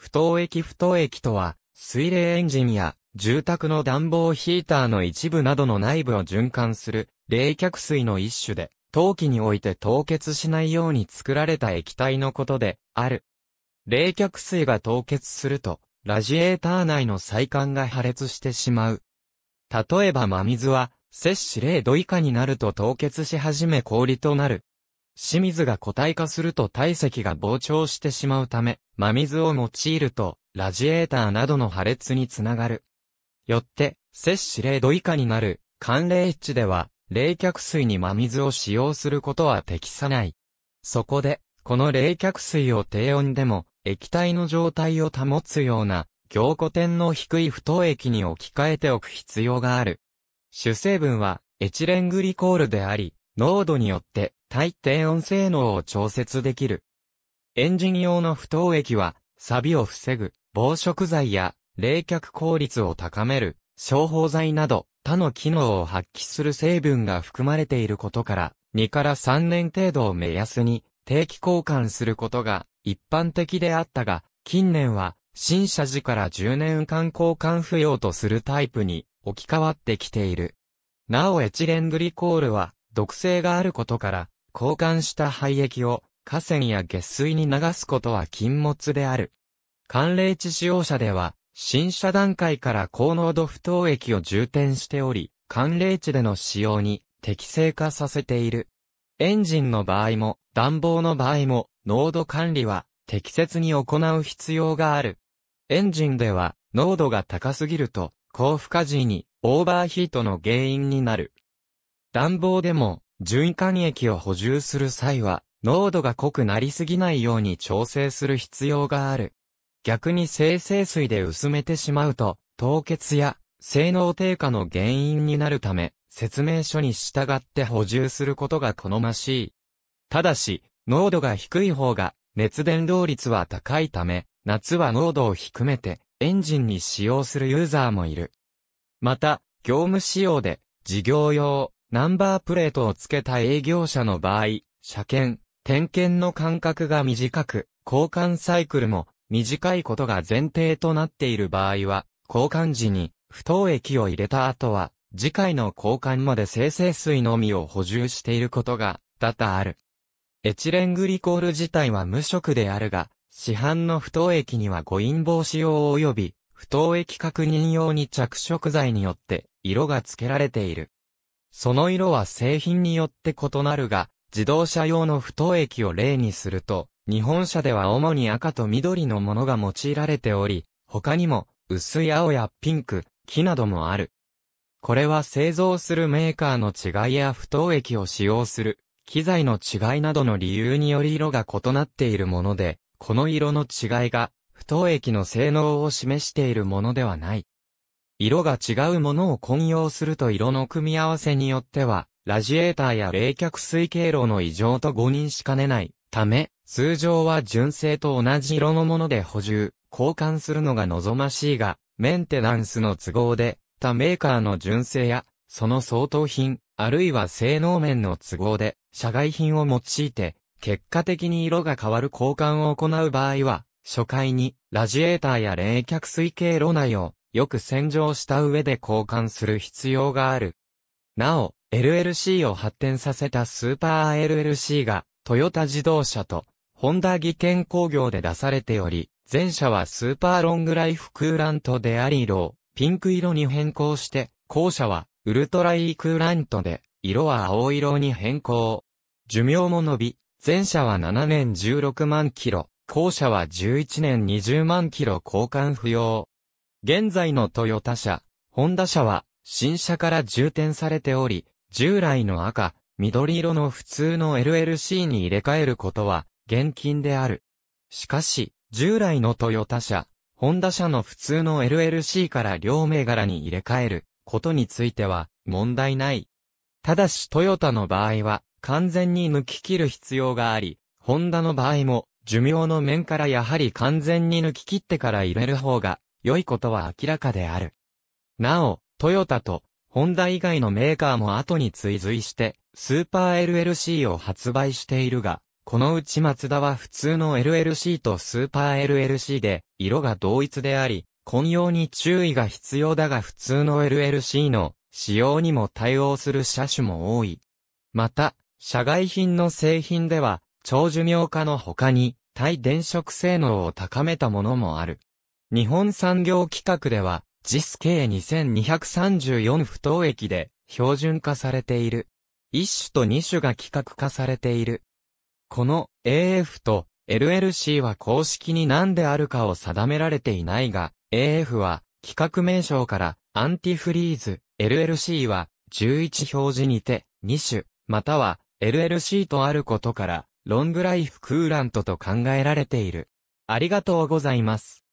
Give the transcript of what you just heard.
不等液不等液とは、水冷エンジンや住宅の暖房ヒーターの一部などの内部を循環する冷却水の一種で、陶器において凍結しないように作られた液体のことである。冷却水が凍結すると、ラジエーター内の細管が破裂してしまう。例えば真水は、摂氏0度以下になると凍結し始め氷となる。清水が固体化すると体積が膨張してしまうため、真水を用いると、ラジエーターなどの破裂につながる。よって、摂氏0度以下になる、寒冷地では、冷却水に真水を使用することは適さない。そこで、この冷却水を低温でも、液体の状態を保つような、凝固点の低い不凍液に置き換えておく必要がある。主成分は、エチレングリコールであり、濃度によって対低温性能を調節できる。エンジン用の不凍液は、錆を防ぐ、防食剤や、冷却効率を高める、消泡剤など、他の機能を発揮する成分が含まれていることから、2から3年程度を目安に、定期交換することが一般的であったが、近年は、新車時から10年間交換不要とするタイプに置き換わってきている。なおエチレングリコールは毒性があることから、交換した廃液を河川や下水に流すことは禁物である。寒冷地使用者では、新車段階から高濃度不凍液を充填しており、寒冷地での使用に適正化させている。エンジンの場合も、暖房の場合も、濃度管理は適切に行う必要がある。エンジンでは、濃度が高すぎると、高負荷時にオーバーヒートの原因になる。暖房でも、循環液を補充する際は、濃度が濃くなりすぎないように調整する必要がある。逆に生成水で薄めてしまうと、凍結や性能低下の原因になるため、説明書に従って補充することが好ましい。ただし、濃度が低い方が熱伝導率は高いため、夏は濃度を低めてエンジンに使用するユーザーもいる。また、業務仕様で事業用、ナンバープレートを付けた営業者の場合、車検、点検の間隔が短く、交換サイクルも短いことが前提となっている場合は、交換時に不当液を入れた後は、次回の交換まで生成水のみを補充していることが多々ある。エチレングリコール自体は無色であるが、市販の不当液には誤飲防止用及び不当液確認用に着色剤によって色が付けられている。その色は製品によって異なるが、自動車用の不等液を例にすると、日本車では主に赤と緑のものが用いられており、他にも薄い青やピンク、木などもある。これは製造するメーカーの違いや不等液を使用する機材の違いなどの理由により色が異なっているもので、この色の違いが不等液の性能を示しているものではない。色が違うものを混用すると色の組み合わせによっては、ラジエーターや冷却水経路の異常と誤認しかねない。ため、通常は純正と同じ色のもので補充、交換するのが望ましいが、メンテナンスの都合で、他メーカーの純正や、その相当品、あるいは性能面の都合で、社外品を用いて、結果的に色が変わる交換を行う場合は、初回に、ラジエーターや冷却水経路内を、よく洗浄した上で交換する必要がある。なお、LLC を発展させたスーパー LLC が、トヨタ自動車と、ホンダ技研工業で出されており、前者はスーパーロングライフクーラントであり色をピンク色に変更して、後者はウルトライクーラントで、色は青色に変更。寿命も伸び、前者は7年16万キロ、後者は11年20万キロ交換不要。現在のトヨタ車、ホンダ車は、新車から充填されており、従来の赤、緑色の普通の LLC に入れ替えることは、現金である。しかし、従来のトヨタ車、ホンダ車の普通の LLC から両銘柄に入れ替えることについては、問題ない。ただしトヨタの場合は、完全に抜き切る必要があり、ホンダの場合も、寿命の面からやはり完全に抜き切ってから入れる方が良いことは明らかである。なお、トヨタと、ホンダ以外のメーカーも後に追随して、スーパー LLC を発売しているが、このうちマツダは普通の LLC とスーパー LLC で、色が同一であり、混用に注意が必要だが普通の LLC の使用にも対応する車種も多い。また、社外品の製品では、長寿命化の他に、対電色性能を高めたものもある。日本産業規格では、JIS 計2234不等液で標準化されている。1種と2種が規格化されている。この AF と LLC は公式に何であるかを定められていないが、AF は規格名称からアンティフリーズ、LLC は11表示にて2種、または LLC とあることから、ロングライフクーラントと考えられている。ありがとうございます。